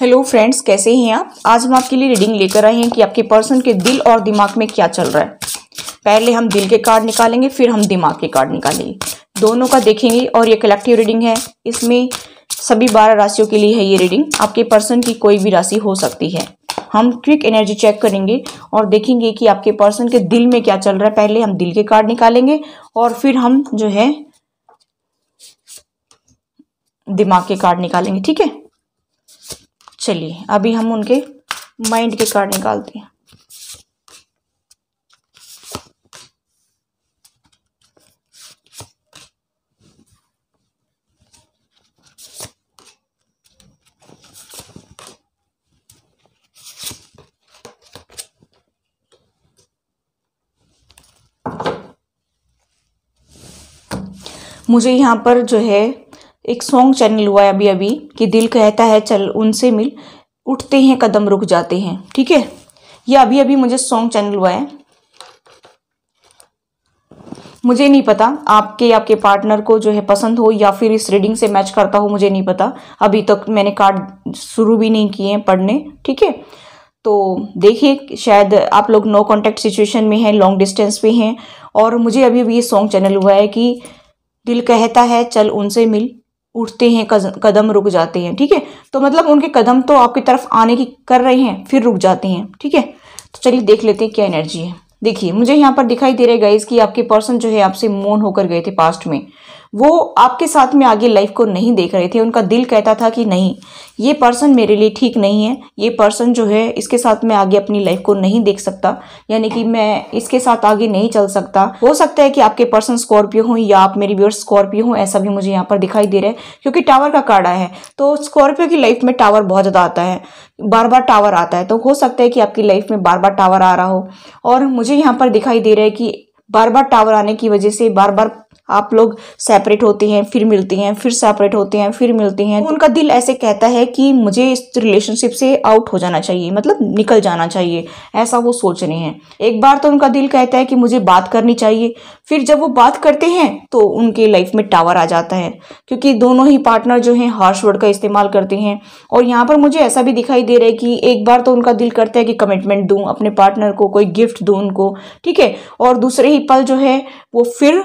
hello friends कैसे हैं आप आज हम आपके लिए रीडिंग लेकर आए हैं कि आपके पर्सन के दिल और दिमाग में क्या चल रहा है पहले हम दिल के कार्ड निकालेंगे फिर हम दिमाग के कार्ड निकालेंगे दोनों का देखेंगे और ये कलेक्टिव रीडिंग है इसमें सभी बारह राशियों के लिए है ये रीडिंग आपके पर्सन की कोई भी राशि हो सकती है हम क्विक एनर्जी चेक करेंगे और देखेंगे कि आपके पर्सन के दिल में क्या चल रहा है पहले हम दिल के कार्ड निकालेंगे और फिर हम जो है दिमाग के कार्ड निकालेंगे ठीक है चलिए अभी हम उनके माइंड के कार्ड निकालते हैं मुझे यहाँ पर जो है एक सॉन्ग चैनल हुआ है अभी अभी कि दिल कहता है चल उनसे मिल उठते हैं कदम रुक जाते हैं ठीक है ये अभी अभी मुझे सॉन्ग चैनल हुआ है मुझे नहीं पता आपके आपके पार्टनर को जो है पसंद हो या फिर इस रीडिंग से मैच करता हो मुझे नहीं पता अभी तक मैंने कार्ड शुरू भी नहीं किए हैं पढ़ने ठीक है तो देखिए शायद आप लोग नो कांटेक्ट सिचुएशन में हैं लॉन्ग डिस्टेंस पे हैं और मुझे अभी अभी ये सॉन्ग चैनल हुआ है कि दिल कहता है चल उनसे मिल उठते हैं कदम रुक जाते हैं ठीक है तो मतलब उनके कदम तो आपकी तरफ आने की कर रहे हैं फिर रुक जाते हैं ठीक है तो चलिए देख लेते हैं क्या एनर्जी है देखिए मुझे यहाँ पर दिखाई दे रहे गाइज कि आपके पर्सन जो है आपसे मौन होकर गए थे पास्ट में वो आपके साथ में आगे लाइफ को नहीं देख रहे थे उनका दिल कहता था कि नहीं ये पर्सन मेरे लिए ठीक नहीं है ये पर्सन जो है इसके साथ में आगे अपनी लाइफ को नहीं देख सकता यानी कि मैं इसके साथ आगे नहीं चल सकता हो सकता है कि आपके पर्सन स्कॉर्पियो हों या आप मेरी व्यूअर्स स्कॉर्पियो हों ऐसा भी मुझे यहाँ पर दिखाई दे रहा है क्योंकि टावर का काड़ा है तो स्कॉर्पियो की लाइफ में टावर बहुत ज़्यादा आता है बार बार टावर आता है तो हो सकता है कि आपकी लाइफ में बार बार टावर आ रहा हो और मुझे यहाँ पर दिखाई दे रहा है कि बार बार टावर आने की वजह से बार बार आप लोग सेपरेट होती हैं फिर मिलती हैं फिर सेपरेट होते हैं फिर मिलती हैं उनका दिल ऐसे कहता है कि मुझे इस रिलेशनशिप से आउट हो जाना चाहिए मतलब निकल जाना चाहिए ऐसा वो सोच रहे हैं एक बार तो उनका दिल कहता है कि मुझे बात करनी चाहिए फिर जब वो बात करते हैं तो उनके लाइफ में टावर आ जाता है क्योंकि दोनों ही पार्टनर जो हैं हार्श वर्ड का इस्तेमाल करते हैं और यहाँ पर मुझे ऐसा भी दिखाई दे रहा है कि एक बार तो उनका दिल करता है कि कमिटमेंट दूँ अपने पार्टनर को कोई गिफ्ट दूँ उनको ठीक है और दूसरे ही पल जो है वो फिर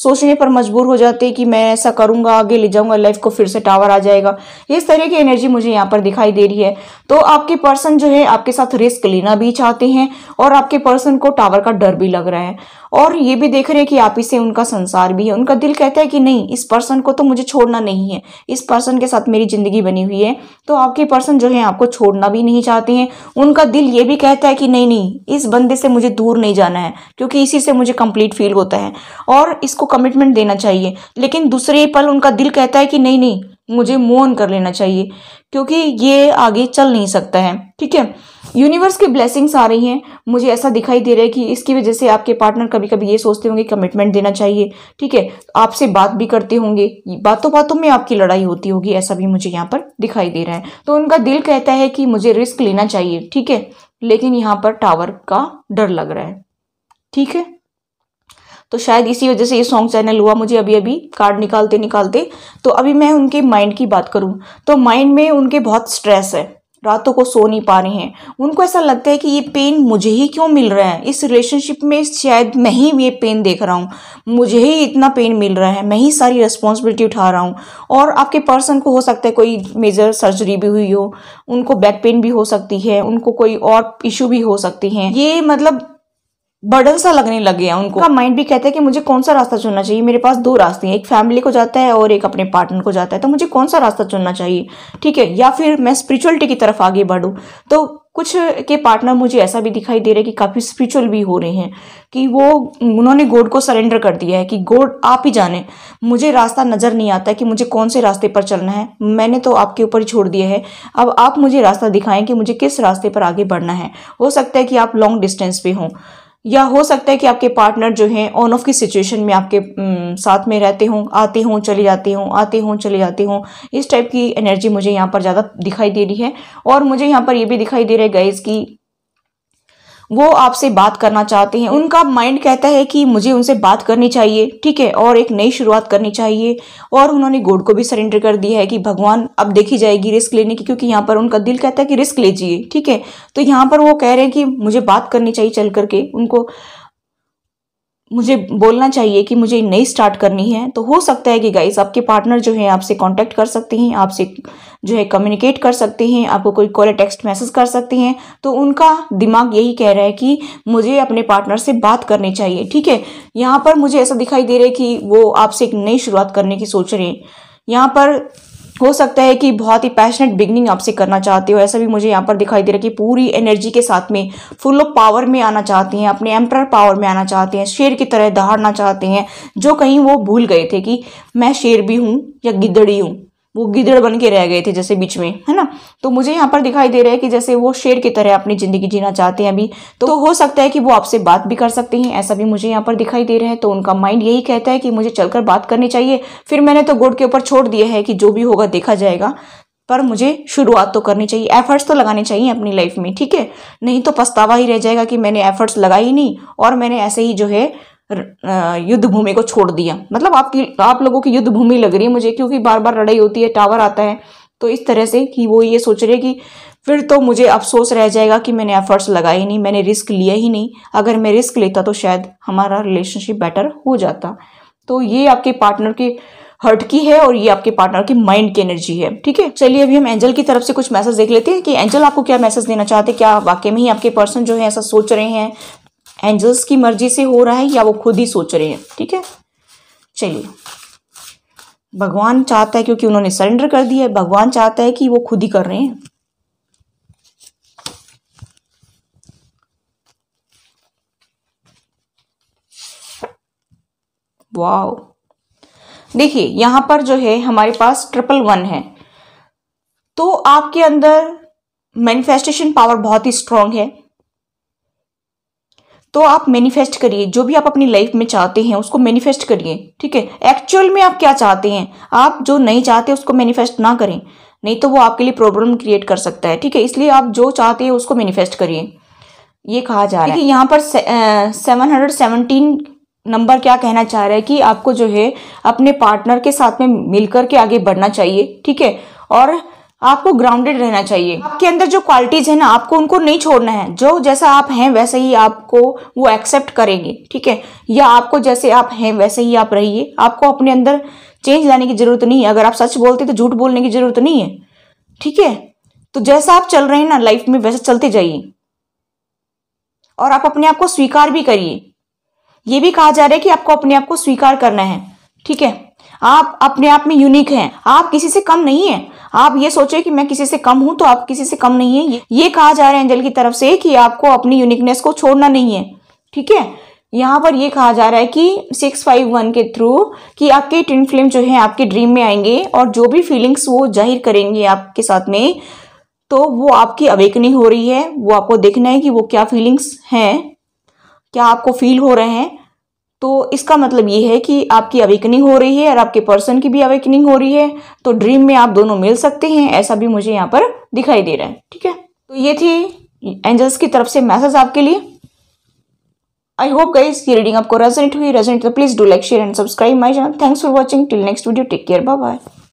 सोचने पर मजबूर हो जाते हैं कि मैं ऐसा करूंगा आगे ले जाऊंगा लाइफ को फिर से टावर आ जाएगा इस तरह की एनर्जी मुझे यहाँ पर दिखाई दे रही है तो आपके पर्सन जो है आपके साथ रिस्क लेना भी चाहते हैं और आपके पर्सन को टावर का डर भी लग रहा है और ये भी देख रहे हैं कि आप ही से उनका संसार भी है उनका दिल कहता है कि नहीं इस पर्सन को तो मुझे छोड़ना नहीं है इस पर्सन के साथ मेरी ज़िंदगी बनी हुई है तो आपके पर्सन जो है आपको छोड़ना भी नहीं चाहते हैं उनका दिल ये भी कहता है कि नहीं नहीं इस बंदे से मुझे दूर नहीं जाना है क्योंकि इसी से मुझे कंप्लीट फील होता है और इसको कमिटमेंट देना चाहिए लेकिन दूसरे पल उनका दिल कहता है कि नहीं नहीं मुझे मोन कर लेना चाहिए क्योंकि ये आगे चल नहीं सकता है ठीक है यूनिवर्स की ब्लेसिंग्स आ रही हैं मुझे ऐसा दिखाई दे रहा है कि इसकी वजह से आपके पार्टनर कभी कभी ये सोचते होंगे कमिटमेंट देना चाहिए ठीक है आपसे बात भी करते होंगे बातों बातों में आपकी लड़ाई होती होगी ऐसा भी मुझे यहाँ पर दिखाई दे रहा है तो उनका दिल कहता है कि मुझे रिस्क लेना चाहिए ठीक है लेकिन यहाँ पर टावर का डर लग रहा है ठीक है तो शायद इसी वजह से ये सॉन्ग चैनल हुआ मुझे अभी अभी कार्ड निकालते निकालते तो अभी मैं उनके माइंड की बात करूँ तो माइंड में उनके बहुत स्ट्रेस है रातों को सो नहीं पा रहे हैं उनको ऐसा लगता है कि ये पेन मुझे ही क्यों मिल रहा है इस रिलेशनशिप में शायद मैं ही ये पेन देख रहा हूँ मुझे ही इतना पेन मिल रहा है मैं ही सारी रिस्पॉन्सिबिलिटी उठा रहा हूँ और आपके पर्सन को हो सकता है कोई मेजर सर्जरी भी हुई हो उनको बैक पेन भी हो सकती है उनको कोई और इशू भी हो सकती हैं ये मतलब बर्डन सा लगने लगे हैं उनको माइंड भी कहता है कि मुझे कौन सा रास्ता चुनना चाहिए मेरे पास दो रास्ते हैं एक फैमिली को जाता है और एक अपने पार्टनर को जाता है तो मुझे कौन सा रास्ता चुनना चाहिए ठीक है या फिर मैं स्पिरिचुअलिटी की तरफ आगे बढ़ूँ तो कुछ के पार्टनर मुझे ऐसा भी दिखाई दे रहे हैं कि काफ़ी स्पिरिचुअल भी हो रहे हैं कि वो उन्होंने गोड को सरेंडर कर दिया है कि गोड आप ही जाने मुझे रास्ता नज़र नहीं आता कि मुझे कौन से रास्ते पर चलना है मैंने तो आपके ऊपर ही छोड़ दिया है अब आप मुझे रास्ता दिखाएं कि मुझे किस रास्ते पर आगे बढ़ना है हो सकता है कि आप लॉन्ग डिस्टेंस पे हों या हो सकता है कि आपके पार्टनर जो हैं ऑन ऑफ की सिचुएशन में आपके साथ में रहते हों आते हों चले जाते हों आते हों चले जाते हों इस टाइप की एनर्जी मुझे यहाँ पर ज़्यादा दिखाई दे रही है और मुझे यहाँ पर ये भी दिखाई दे रहा है गाइज की वो आपसे बात करना चाहते हैं उनका माइंड कहता है कि मुझे उनसे बात करनी चाहिए ठीक है और एक नई शुरुआत करनी चाहिए और उन्होंने गोड को भी सरेंडर कर दिया है कि भगवान अब देखी जाएगी रिस्क लेने की क्योंकि यहाँ पर उनका दिल कहता है कि रिस्क लीजिए ठीक है तो यहाँ पर वो कह रहे हैं कि मुझे बात करनी चाहिए चल करके उनको मुझे बोलना चाहिए कि मुझे नई स्टार्ट करनी है तो हो सकता है कि गाइस आपके पार्टनर जो है आपसे कांटेक्ट कर सकते हैं आपसे जो है कम्युनिकेट कर सकते हैं आपको कोई कॉल टेक्स्ट मैसेज कर सकते हैं तो उनका दिमाग यही कह रहा है कि मुझे अपने पार्टनर से बात करनी चाहिए ठीक है यहाँ पर मुझे ऐसा दिखाई दे रहा है कि वो आपसे एक नई शुरुआत करने की सोच रहे हैं यहाँ पर हो सकता है कि बहुत ही पैशनेट बिगनिंग आपसे करना चाहते हो ऐसा भी मुझे यहाँ पर दिखाई दे रहा है कि पूरी एनर्जी के साथ में फुल ऑफ पावर में आना चाहते हैं अपने एम्प्रर पावर में आना चाहते हैं शेर की तरह दहाड़ना चाहते हैं जो कहीं वो भूल गए थे कि मैं शेर भी हूँ या गिदड़ी हूँ वो गिदड़ बन के रह गए थे जैसे बीच में है ना तो मुझे यहाँ पर दिखाई दे रहा है कि जैसे वो शेर की तरह अपनी ज़िंदगी जीना चाहते हैं अभी तो हो सकता है कि वो आपसे बात भी कर सकते हैं ऐसा भी मुझे यहाँ पर दिखाई दे रहा है तो उनका माइंड यही कहता है कि मुझे चलकर बात करनी चाहिए फिर मैंने तो गोड के ऊपर छोड़ दिया है कि जो भी होगा देखा जाएगा पर मुझे शुरुआत तो करनी चाहिए एफर्ट्स तो लगाने चाहिए अपनी लाइफ में ठीक है नहीं तो पछतावा ही रह जाएगा कि मैंने एफर्ट्स लगाई नहीं और मैंने ऐसे ही जो है युद्ध भूमि को छोड़ दिया मतलब आपकी आप लोगों की युद्ध भूमि लग रही है मुझे क्योंकि बार बार लड़ाई होती है टावर आता है तो इस तरह से कि वो ये सोच रहे कि फिर तो मुझे अफसोस रह जाएगा कि मैंने एफर्ट्स लगाए ही नहीं मैंने रिस्क लिया ही नहीं अगर मैं रिस्क लेता तो शायद हमारा रिलेशनशिप बेटर हो जाता तो ये आपके पार्टनर के हर्ट की है और ये आपके पार्टनर की माइंड की एनर्जी है ठीक है चलिए अभी हम एंजल की तरफ से कुछ मैसेज देख लेते हैं कि एंजल आपको क्या मैसेज देना चाहते हैं क्या वाकई में ही आपके पर्सन जो है ऐसा सोच रहे हैं एंजल्स की मर्जी से हो रहा है या वो खुद ही सोच रहे हैं ठीक है चलिए भगवान चाहता है क्योंकि उन्होंने सरेंडर कर दिया है भगवान चाहता है कि वो खुद ही कर रहे हैं वाओ देखिए यहां पर जो है हमारे पास ट्रिपल वन है तो आपके अंदर मैनिफेस्टेशन पावर बहुत ही स्ट्रांग है तो आप मैनिफेस्ट करिए जो भी आप अपनी लाइफ में चाहते हैं उसको मैनिफेस्ट करिए ठीक है एक्चुअल में आप क्या चाहते हैं आप जो नहीं चाहते उसको मैनिफेस्ट ना करें नहीं तो वो आपके लिए प्रॉब्लम क्रिएट कर सकता है ठीक है इसलिए आप जो चाहते हैं उसको मैनिफेस्ट करिए ये कहा जा रहा है यहाँ पर सेवन हंड्रेड सेवनटीन नंबर क्या कहना चाह रहा है कि आपको जो है अपने पार्टनर के साथ में मिलकर के आगे बढ़ना चाहिए ठीक है और आपको ग्राउंडेड रहना चाहिए आपके अंदर जो क्वालिटीज है ना आपको उनको नहीं छोड़ना है जो जैसा आप हैं वैसे ही आपको वो एक्सेप्ट करेंगे ठीक है या आपको जैसे आप हैं वैसे ही आप रहिए आपको अपने अंदर चेंज लाने की जरूरत नहीं है अगर आप सच बोलते तो झूठ बोलने की जरूरत नहीं है ठीक है तो जैसा आप चल रहे हैं ना लाइफ में वैसे चलते जाइए और आप अपने आप को स्वीकार भी करिए ये भी कहा जा रहा है कि आपको अपने आप को स्वीकार करना है ठीक है आप अपने आप में यूनिक हैं आप किसी से कम नहीं है आप ये सोचे कि मैं किसी से कम हूं तो आप किसी से कम नहीं है ये, ये कहा जा रहा है एंजल की तरफ से कि आपको अपनी यूनिकनेस को छोड़ना नहीं है ठीक है यहाँ पर ये कहा जा रहा है कि 651 के थ्रू कि आपके टिन फिल्म जो है आपके ड्रीम में आएंगे और जो भी फीलिंग्स वो जाहिर करेंगे आपके साथ में तो वो आपकी अवेकनिंग हो रही है वो आपको देखना है कि वो क्या फीलिंग्स हैं क्या आपको फील हो रहे हैं तो इसका मतलब ये है कि आपकी अवेकनिंग हो रही है और आपके पर्सन की भी अवेकनिंग हो रही है तो ड्रीम में आप दोनों मिल सकते हैं ऐसा भी मुझे यहाँ पर दिखाई दे रहा है ठीक है तो ये थी एंजल्स की तरफ से मैसेज आपके लिए आई होप गाइज ये रीडिंग आपको रेजेंट हुई रेजेंट तो please do like share and subscribe my channel thanks for watching till next video take care bye bye